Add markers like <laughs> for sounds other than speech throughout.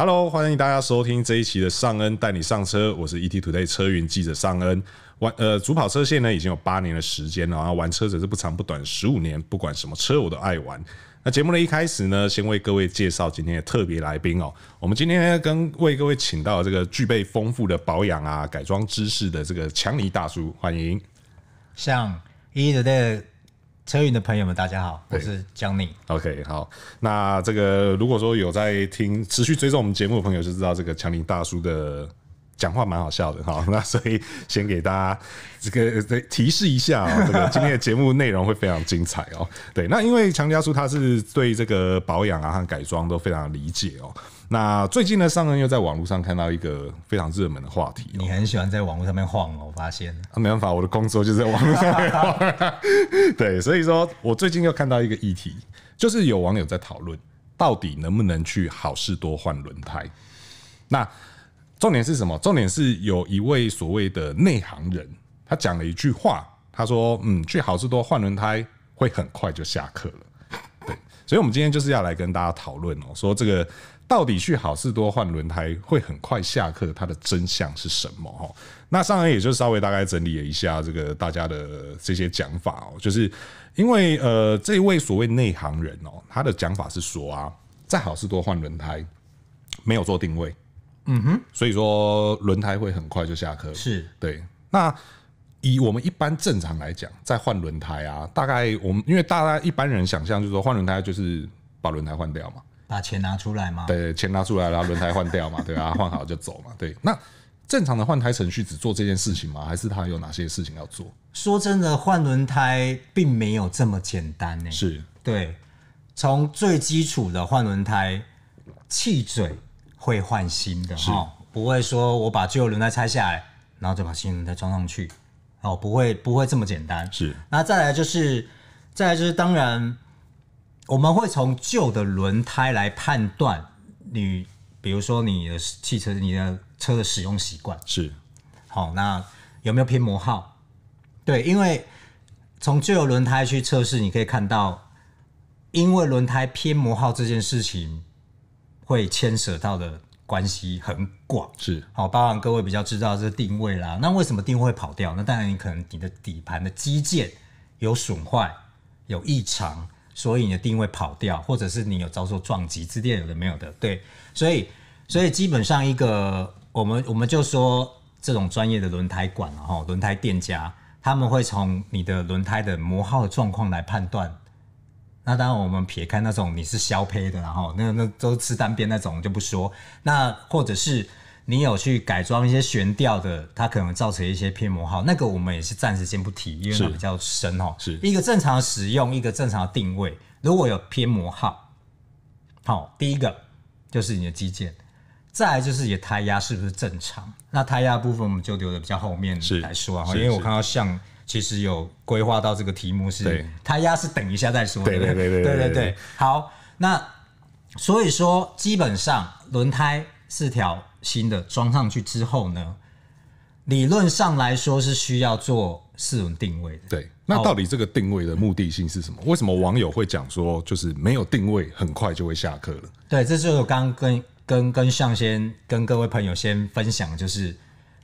Hello，欢迎大家收听这一期的尚恩带你上车，我是 ETtoday 车云记者尚恩。玩呃，主跑车线呢已经有八年的时间了，然后玩车子是不长不短十五年，不管什么车我都爱玩。那节目的一开始呢，先为各位介绍今天的特别来宾哦，我们今天要跟为各位请到这个具备丰富的保养啊、改装知识的这个强尼大叔，欢迎。像 ETtoday。车云的朋友们，大家好，我是强宁。OK，好，那这个如果说有在听持续追踪我们节目的朋友，就知道这个强林大叔的讲话蛮好笑的。哈，<laughs> 那所以先给大家这个提示一下，这个今天的节目内容会非常精彩哦。对，那因为强家叔他是对这个保养啊和改装都非常理解哦。那最近呢，上人又在网络上看到一个非常热门的话题。你很喜欢在网络上面晃哦，我发现。那没办法，我的工作就在网络上。<laughs> 对，所以说我最近又看到一个议题，就是有网友在讨论，到底能不能去好事多换轮胎？那重点是什么？重点是有一位所谓的内行人，他讲了一句话，他说：“嗯，去好事多换轮胎会很快就下课了。”对，所以我们今天就是要来跟大家讨论哦，说这个。到底去好事多换轮胎会很快下课，它的真相是什么？哈，那上来也就稍微大概整理了一下这个大家的这些讲法哦，就是因为呃，这位所谓内行人哦，他的讲法是说啊，在好事多换轮胎没有做定位，嗯哼，所以说轮胎会很快就下课。是对。那以我们一般正常来讲，在换轮胎啊，大概我们因为大家一般人想象就是说换轮胎就是把轮胎换掉嘛。把钱拿出来嘛？对，钱拿出来，然后轮胎换掉嘛？对啊，换好就走嘛？对。那正常的换胎程序只做这件事情吗？还是他有哪些事情要做？说真的，换轮胎并没有这么简单呢。是，对。从最基础的换轮胎，气嘴会换新的哈，不会说我把旧轮胎拆下来，然后再把新轮胎装上去，哦，不会，不会这么简单。是。那再来就是，再来就是，当然。我们会从旧的轮胎来判断你，比如说你的汽车、你的车的使用习惯是。好，那有没有偏磨耗？对，因为从旧轮胎去测试，你可以看到，因为轮胎偏磨耗这件事情会牵涉到的关系很广。是，好，包含各位比较知道这定位啦。那为什么定位会跑掉？那当然，你可能你的底盘的基件有损坏、有异常。所以你的定位跑掉，或者是你有遭受撞击，致电有的没有的，对，所以所以基本上一个我们我们就说这种专业的轮胎馆啊，哈，轮胎店家，他们会从你的轮胎的磨耗的状况来判断。那当然，我们撇开那种你是削胚的，然后那那都是单边那种就不说。那或者是。你有去改装一些悬吊的，它可能造成一些偏磨耗，那个我们也是暂时先不提，因为它比较深哦。是一个正常使用，一个正常的定位。如果有偏磨耗，好，第一个就是你的机件，再来就是你的胎压是不是正常？那胎压部分我们就留的比较后面来说，因为我看到像其实有规划到这个题目是胎压，是等一下再说，对对对对对对。好，那所以说基本上轮胎四条。新的装上去之后呢，理论上来说是需要做四轮定位的。对，那到底这个定位的目的性是什么？为什么网友会讲说，就是没有定位，很快就会下课了？对，这就是我刚刚跟跟跟向先跟各位朋友先分享，就是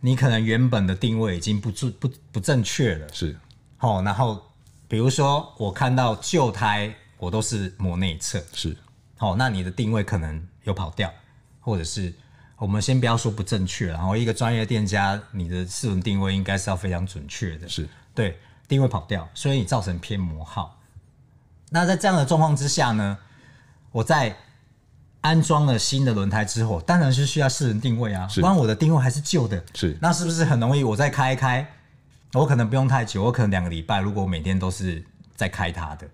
你可能原本的定位已经不正不不正确了。是，好，然后比如说我看到旧胎，我都是磨内侧，是，好，那你的定位可能有跑掉，或者是。我们先不要说不正确然后一个专业店家，你的四轮定位应该是要非常准确的。是对定位跑掉，所以你造成偏磨耗。那在这样的状况之下呢？我在安装了新的轮胎之后，当然是需要四轮定位啊，不然我的定位还是旧的。是那是不是很容易？我再开一开，我可能不用太久，我可能两个礼拜，如果我每天都是在开它的，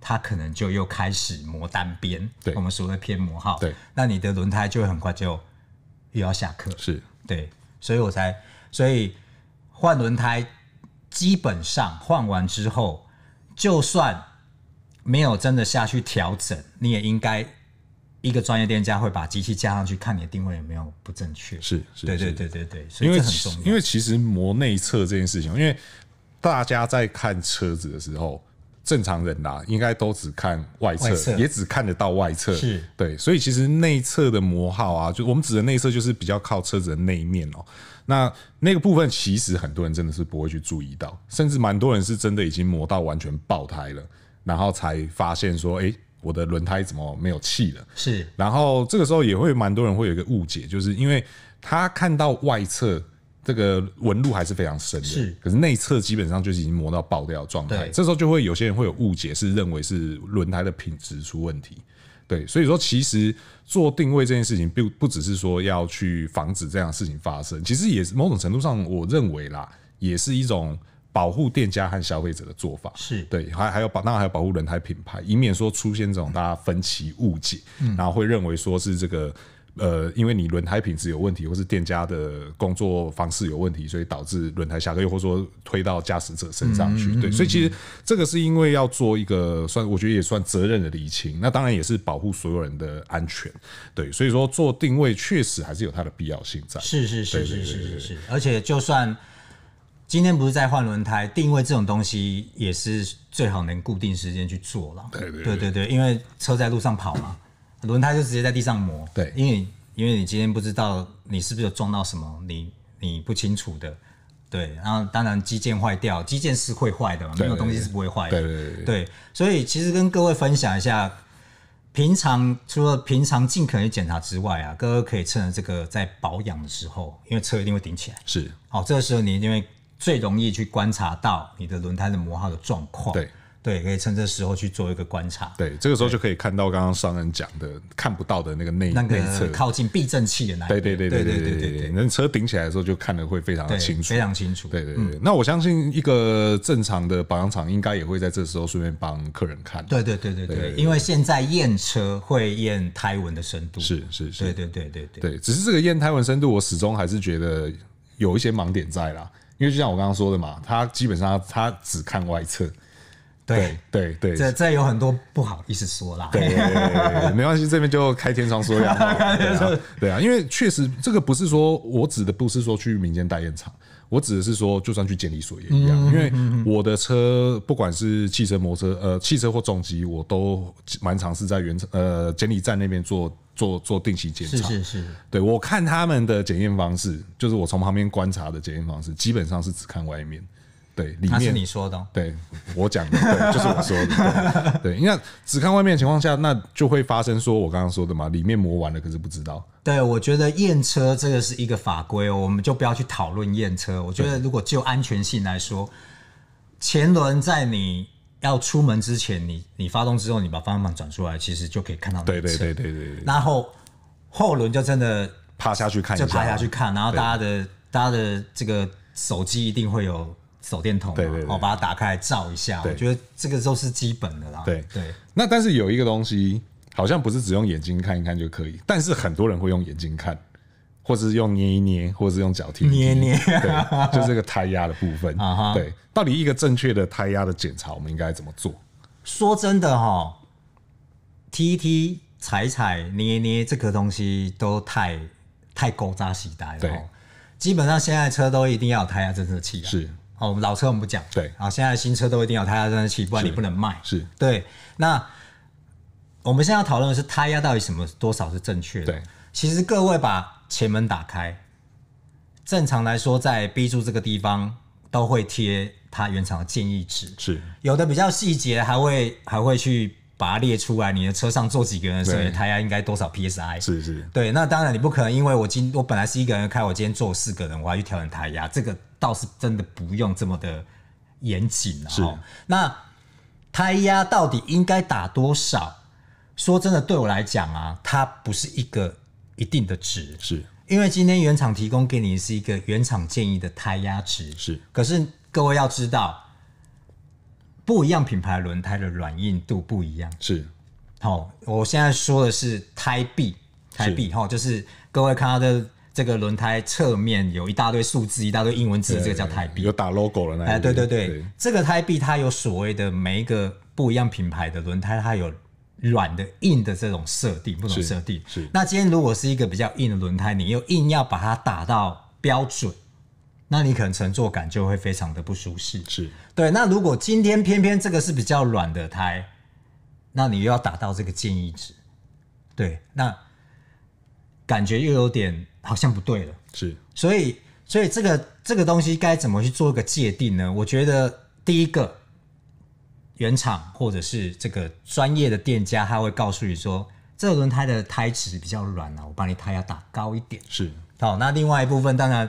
它可能就又开始磨单边。对，我们所谓偏磨耗。对，那你的轮胎就会很快就。又要下课，是对，所以我才，所以换轮胎基本上换完之后，就算没有真的下去调整，你也应该一个专业店家会把机器加上去，看你的定位有没有不正确。是，是，对，对，对，对，对。因为很重要，因为其实磨内侧这件事情，因为大家在看车子的时候。正常人呐，应该都只看外侧，也只看得到外侧。是对，所以其实内侧的磨耗啊，就我们指的内侧，就是比较靠车子的那一面哦。那那个部分，其实很多人真的是不会去注意到，甚至蛮多人是真的已经磨到完全爆胎了，然后才发现说，哎，我的轮胎怎么没有气了？是。然后这个时候也会蛮多人会有一个误解，就是因为他看到外侧。这个纹路还是非常深的，是。可是内侧基本上就是已经磨到爆掉状态，这时候就会有些人会有误解，是认为是轮胎的品质出问题，对。所以说，其实做定位这件事情，并不只是说要去防止这样的事情发生，其实也是某种程度上，我认为啦，也是一种保护店家和消费者的做法，是对。还还有保，当然还有保护轮胎品牌，以免说出现这种大家分歧误解，然后会认为说是这个。呃，因为你轮胎品质有问题，或是店家的工作方式有问题，所以导致轮胎下月，或者说推到驾驶者身上去。对，所以其实这个是因为要做一个算，我觉得也算责任的厘清。那当然也是保护所有人的安全。对，所以说做定位确实还是有它的必要性在。是是是是是是是。而且就算今天不是在换轮胎，定位这种东西也是最好能固定时间去做了。对对对对，因为车在路上跑嘛。轮胎就直接在地上磨，对，因为因为你今天不知道你是不是有撞到什么，你你不清楚的，对。然后当然，机件坏掉，机件是会坏的嘛，没有东西是不会坏的，对。所以其实跟各位分享一下，平常除了平常尽可能检查之外啊，哥哥可以趁着这个在保养的时候，因为车一定会顶起来，是。好，这个时候你因为最容易去观察到你的轮胎的磨耗的状况，对。对，可以趁这时候去做一个观察。对，这个时候就可以看到刚刚商人讲的看不到的那个内那个靠近避震器的那。对对对对对对对对，那车顶起来的时候就看的会非常清楚，非常清楚。对对对，那我相信一个正常的保养厂应该也会在这时候顺便帮客人看。对对对对对，因为现在验车会验胎纹的深度，是是是，对对对对对对。只是这个验胎纹深度，我始终还是觉得有一些盲点在啦。因为就像我刚刚说的嘛，他基本上他只看外侧。对对对，这这有很多不好意思说啦。对，<laughs> 没关系，这边就开天窗说呀。<laughs> 对啊，对啊，因为确实这个不是说我指的不是说去民间代验厂，我指的是说就算去监理所也一样。因为我的车不管是汽车、摩托车，呃，汽车或重机，我都蛮尝试在原厂呃监理站那边做做做定期检查。是是是，对我看他们的检验方式，就是我从旁边观察的检验方式，基本上是只看外面。对，里面是你说的，对，我讲的，对，就是我说的，对。因为只看外面的情况下，那就会发生说我刚刚说的嘛，里面磨完了，可是不知道。对，我觉得验车这个是一个法规哦，我们就不要去讨论验车。我觉得如果就安全性来说，前轮在你要出门之前，你你发动之后，你把方向盘转出来，其实就可以看到。对对对对对。然后后轮就真的趴下去看，就趴下去看，然后大家的大家的这个手机一定会有。手电筒嘛，哦，把它打开照一下，我觉得这个都是基本的啦。对对。那但是有一个东西，好像不是只用眼睛看一看就可以，但是很多人会用眼睛看，或者是用捏一捏，或者是用脚踢捏捏。对，就这个胎压的部分。<laughs> 啊哈。对，到底一个正确的胎压的检查，我们应该怎么做？说真的哈，踢踢踩踩捏捏这个东西都太太狗扎心呆了。对。基本上现在车都一定要有胎压侦测器。是。哦，老车我们不讲，对，啊，现在新车都一定要胎压在测器，不然你不能卖。是对。那我们现在要讨论的是胎压到底什么多少是正确的？对，其实各位把前门打开，正常来说在 B 柱这个地方都会贴它原厂建议值，是有的比较细节还会还会去。把它列出来，你的车上坐几个人，所以胎压应该多少 PSI？是是。对，那当然你不可能，因为我今我本来是一个人开，我今天坐四个人，我要去调整胎压，这个倒是真的不用这么的严谨了。是。那胎压到底应该打多少？说真的，对我来讲啊，它不是一个一定的值，是因为今天原厂提供给你是一个原厂建议的胎压值，是。可是各位要知道。不一样品牌轮胎的软硬度不一样，是。好，我现在说的是胎壁，胎壁哈，就是各位看到的这个轮胎侧面有一大堆数字，一大堆英文字，这个叫胎壁，有打 logo 的那。哎，对对对，这个胎壁它有所谓的每一个不一样品牌的轮胎，它有软的、硬的这种设定，不同设定。是。那今天如果是一个比较硬的轮胎，你又硬要把它打到标准？那你可能乘坐感就会非常的不舒适。是对。那如果今天偏偏这个是比较软的胎，那你又要打到这个建议值，对，那感觉又有点好像不对了。是。所以，所以这个这个东西该怎么去做一个界定呢？我觉得第一个，原厂或者是这个专业的店家，他会告诉你说，这个轮胎的胎质比较软啊，我帮你胎压打高一点。是。好，那另外一部分当然。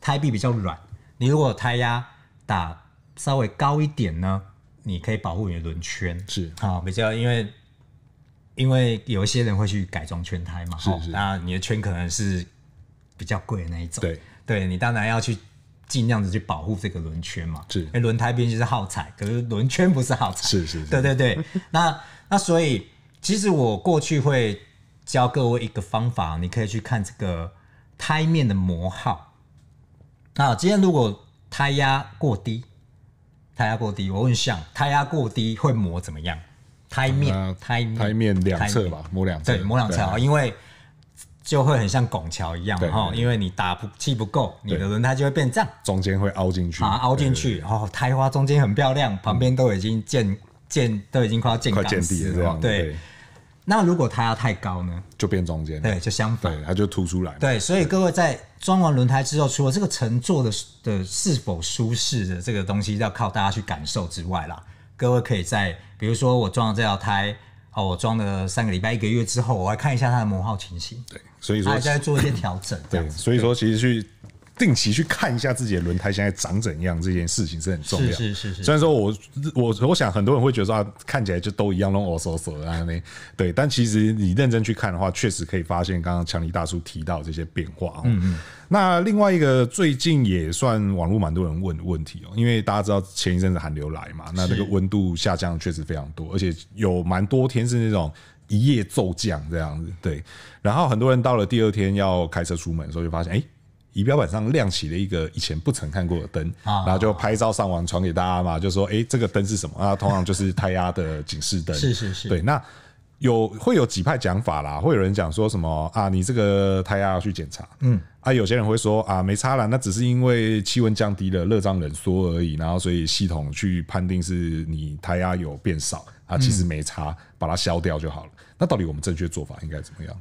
胎壁比较软，你如果胎压打稍微高一点呢，你可以保护你的轮圈。是，好，比较因为因为有一些人会去改装圈胎嘛，是是。那你的圈可能是比较贵的那一种。对，对你当然要去尽量的去保护这个轮圈嘛。是，轮胎毕竟是耗材，可是轮圈不是耗材。是是。对对对，<laughs> 那那所以其实我过去会教各位一个方法，你可以去看这个胎面的磨耗。那今天如果胎压过低，胎压过低，我问像胎压过低会磨怎么样？胎面，胎面，胎面两侧吧，磨两侧。对，磨两侧啊，因为就会很像拱桥一样哈，因为你打不气不够，你的轮胎就会变这样，中间会凹进去啊，凹进去，然后胎花中间很漂亮，旁边都已经见见都已经快要见底了，对。那如果它要太高呢？就变中间。对，就相反。对，它就凸出来对，所以各位在装完轮胎之后，除了这个乘坐的的是否舒适的这个东西要靠大家去感受之外啦，各位可以在比如说我装了这条胎，哦，我装了三个礼拜、一个月之后，我来看一下它的磨耗情形。对，所以说再做一些调整。对，所以说其实去。定期去看一下自己的轮胎现在长怎样，这件事情是很重要。是是是。虽然说我我我想很多人会觉得说啊，看起来就都一样，弄哦嗦嗦啊那，对。但其实你认真去看的话，确实可以发现刚刚强尼大叔提到这些变化。嗯嗯。那另外一个最近也算网络蛮多人问的问题哦，因为大家知道前一阵子寒流来嘛，那那个温度下降确实非常多，而且有蛮多天是那种一夜骤降这样子。对。然后很多人到了第二天要开车出门的时候，就发现哎。仪表板上亮起了一个以前不曾看过的灯，然后就拍照上网传给大家嘛，就说哎，这个灯是什么？啊，通常就是胎压的警示灯。是是是。对，那有会有几派讲法啦，会有人讲说什么啊？你这个胎压要去检查，嗯，啊，有些人会说啊，没差了，那只是因为气温降低了热胀冷缩而已，然后所以系统去判定是你胎压有变少，啊，其实没差，把它消掉就好了。那到底我们正确做法应该怎么样？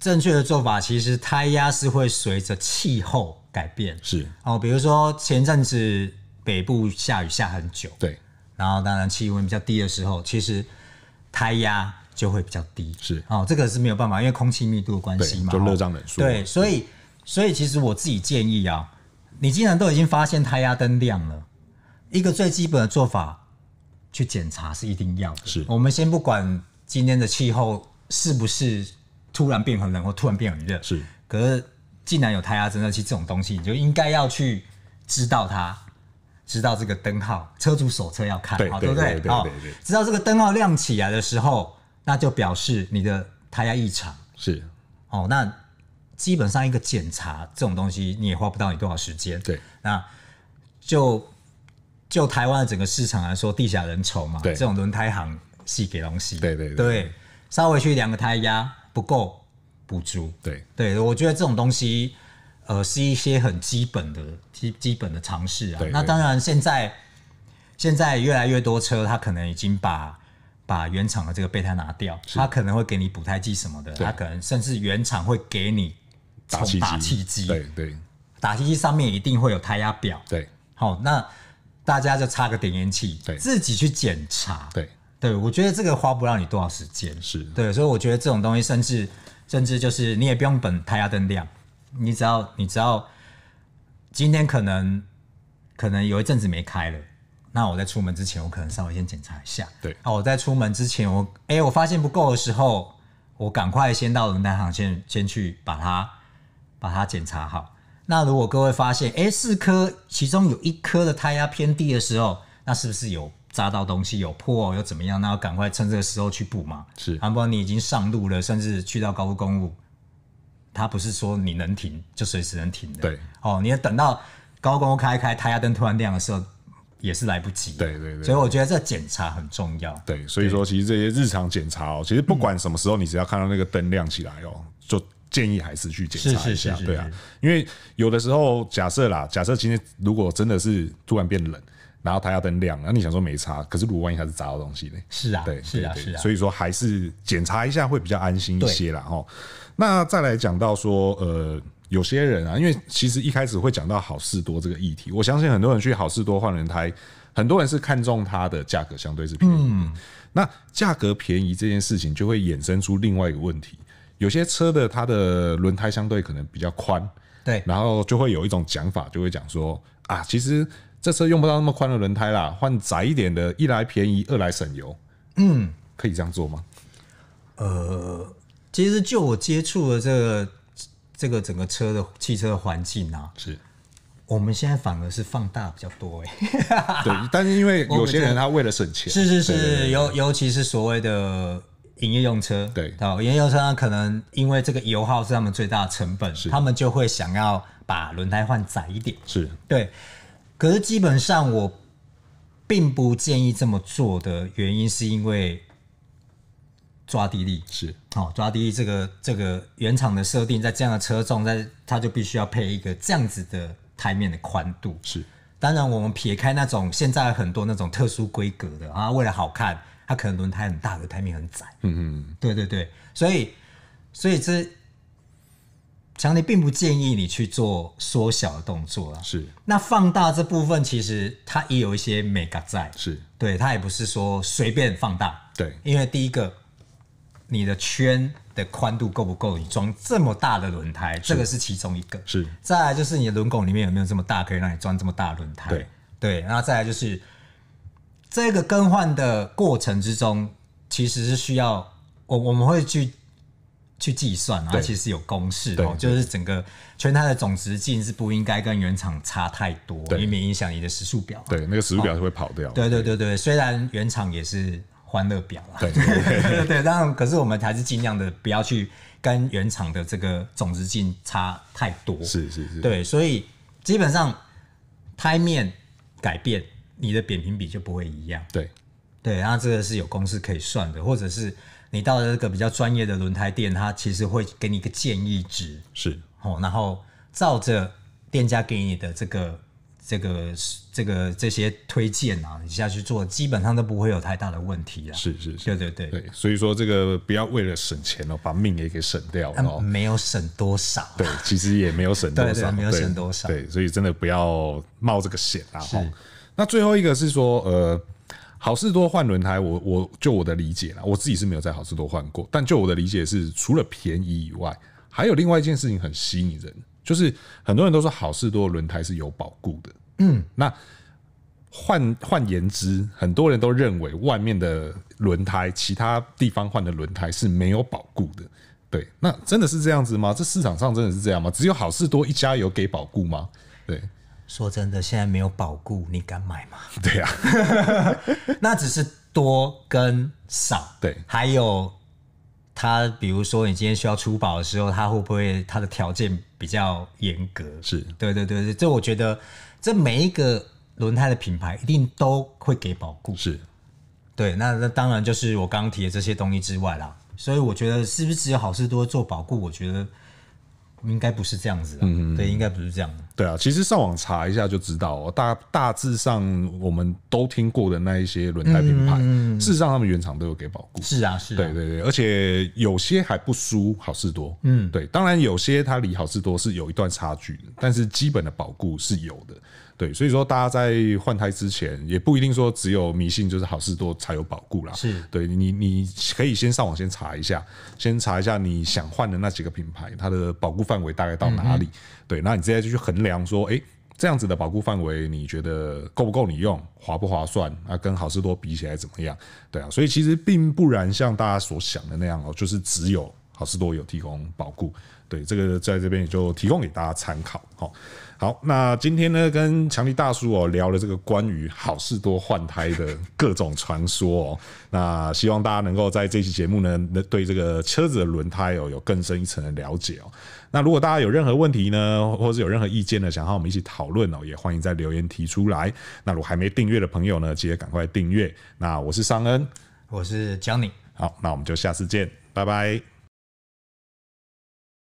正确的做法其实胎压是会随着气候改变，是哦，比如说前阵子北部下雨下很久，对，然后当然气温比较低的时候，其实胎压就会比较低，是哦，这个是没有办法，因为空气密度的关系嘛，就热胀冷缩，对，所以所以其实我自己建议啊，你既然都已经发现胎压灯亮了，一个最基本的做法去检查是一定要的，是我们先不管今天的气候是不是。突然变很冷，或突然变很热，是。可是，既然有胎压侦测器这种东西，你就应该要去知道它，知道这个灯号，车主手册要看，好对不对？哦，知道这个灯号亮起来的时候，那就表示你的胎压异常。是。哦，那基本上一个检查这种东西，你也花不到你多少时间。对。那就就台湾的整个市场来说，地下人稠嘛，这种轮胎行系给东西。对对对。稍微去量个胎压。不够补足，对对，我觉得这种东西，呃，是一些很基本的基基本的常识啊。那当然，现在现在越来越多车，它可能已经把把原厂的这个备胎拿掉，它可能会给你补胎剂什么的，它可能甚至原厂会给你从打气机，对对，打气机上面一定会有胎压表，对，好，那大家就插个点烟器，对，自己去检查，对。对，我觉得这个花不了你多少时间。是对，所以我觉得这种东西，甚至甚至就是你也不用等胎压灯亮，你只要你只要今天可能可能有一阵子没开了，那我在出门之前，我可能稍微先检查一下。对，哦，我在出门之前，我哎，我发现不够的时候，我赶快先到轮胎行先先去把它把它检查好。那如果各位发现哎四颗其中有一颗的胎压偏低的时候，那是不是有？扎到东西有破又怎么样？那要赶快趁这个时候去补嘛。是，啊，不然你已经上路了，甚至去到高速公路，它不是说你能停就随时能停的。对，哦，你要等到高速公路开开胎压灯突然亮的时候，也是来不及。对对对。所以我觉得这检查很重要。对，所以说其实这些日常检查哦，其实不管什么时候，你只要看到那个灯亮起来哦，就建议还是去检查一下。对啊，因为有的时候假设啦，假设今天如果真的是突然变冷。然后它要灯亮，然后你想说没差，可是如果万一它是砸到东西呢？是啊，对，是啊，是啊。所以说还是检查一下会比较安心一些啦。吼，那再来讲到说，呃，有些人啊，因为其实一开始会讲到好事多这个议题，我相信很多人去好事多换轮胎，很多人是看中它的价格相对是便宜。嗯，那价格便宜这件事情就会衍生出另外一个问题，有些车的它的轮胎相对可能比较宽，对，然后就会有一种讲法，就会讲说啊，其实。这车用不到那么宽的轮胎啦，换窄一点的，一来便宜，二来省油。嗯，可以这样做吗？呃，其实就我接触的这这个整个车的汽车环境啊，是我们现在反而是放大比较多哎。<laughs> 对，但是因为 <laughs> 有些人他为了省钱，是是是，尤尤其是所谓的营业用车，对，好营业用车，他可能因为这个油耗是他们最大的成本，他们就会想要把轮胎换窄一点。是对。可是基本上我并不建议这么做的原因是因为抓地力是好抓地力这个这个原厂的设定在这样的车重在它就必须要配一个这样子的胎面的宽度是当然我们撇开那种现在很多那种特殊规格的啊为了好看它可能轮胎很大的胎面很窄嗯嗯对对对所以所以这。强尼并不建议你去做缩小的动作啊。是，那放大这部分其实它也有一些美感在。是，对，它也不是说随便放大。对，因为第一个，你的圈的宽度够不够？你装这么大的轮胎，这个是其中一个。是，再来就是你的轮拱里面有没有这么大，可以让你装这么大轮胎？对，对，然后再来就是这个更换的过程之中，其实是需要我我们会去。去计算，而其是有公式哦，就是整个全胎的总直径是不应该跟原厂差太多，以免影响你的时速表。对，那个时速表是会跑掉。对对对对，虽然原厂也是欢乐表啊，对，对，但 <laughs> 可是我们还是尽量的不要去跟原厂的这个总直径差太多。是是是，对，所以基本上胎面改变，你的扁平比就不会一样。对，对，后这个是有公式可以算的，或者是。你到了这个比较专业的轮胎店，他其实会给你一个建议值，是哦，然后照着店家给你的这个、这个、这个这些推荐啊，你下去做，基本上都不会有太大的问题啊。是是是，对对对。对，所以说这个不要为了省钱哦，把命也给省掉了。没有省多少，对，其实也没有省多少，<laughs> 没有省多少，对，所以真的不要冒这个险啊。是，那最后一个是说，呃。好事多换轮胎，我我就我的理解啦，我自己是没有在好事多换过，但就我的理解是，除了便宜以外，还有另外一件事情很吸引人，就是很多人都说好事多轮胎是有保固的。嗯，那换换言之，很多人都认为外面的轮胎，其他地方换的轮胎是没有保固的。对，那真的是这样子吗？这市场上真的是这样吗？只有好事多一家有给保固吗？对。说真的，现在没有保固，你敢买吗？对呀，<laughs> 那只是多跟少。对，还有他，比如说你今天需要出保的时候，他会不会他的条件比较严格？是，对对对对，这我觉得这每一个轮胎的品牌一定都会给保固。是对，那那当然就是我刚刚提的这些东西之外啦。所以我觉得是不是只有好事多做保固？我觉得。应该不是这样子，对，应该不是这样子。对啊，其实上网查一下就知道，大大致上我们都听过的那一些轮胎品牌，事实上他们原厂都有给保固。是啊，是。对对对，而且有些还不输好事多。嗯，对，当然有些它离好事多是有一段差距，但是基本的保固是有的。对，所以说大家在换胎之前，也不一定说只有迷信就是好事多才有保固啦。是，对你，你可以先上网先查一下，先查一下你想换的那几个品牌，它的保固范围大概到哪里。对，那你直接就去衡量说，哎，这样子的保固范围你觉得够不够你用，划不划算啊？跟好事多比起来怎么样？对啊，所以其实并不然，像大家所想的那样哦，就是只有。好事多有提供保固，对这个在这边也就提供给大家参考。好，好，那今天呢跟强力大叔哦聊了这个关于好事多换胎的各种传说哦。<laughs> 那希望大家能够在这期节目呢，对这个车子的轮胎哦有更深一层的了解哦。那如果大家有任何问题呢，或是有任何意见呢，想和我们一起讨论哦，也欢迎在留言提出来。那如果还没订阅的朋友呢，记得赶快订阅。那我是尚恩，我是江宁。好，那我们就下次见，拜拜。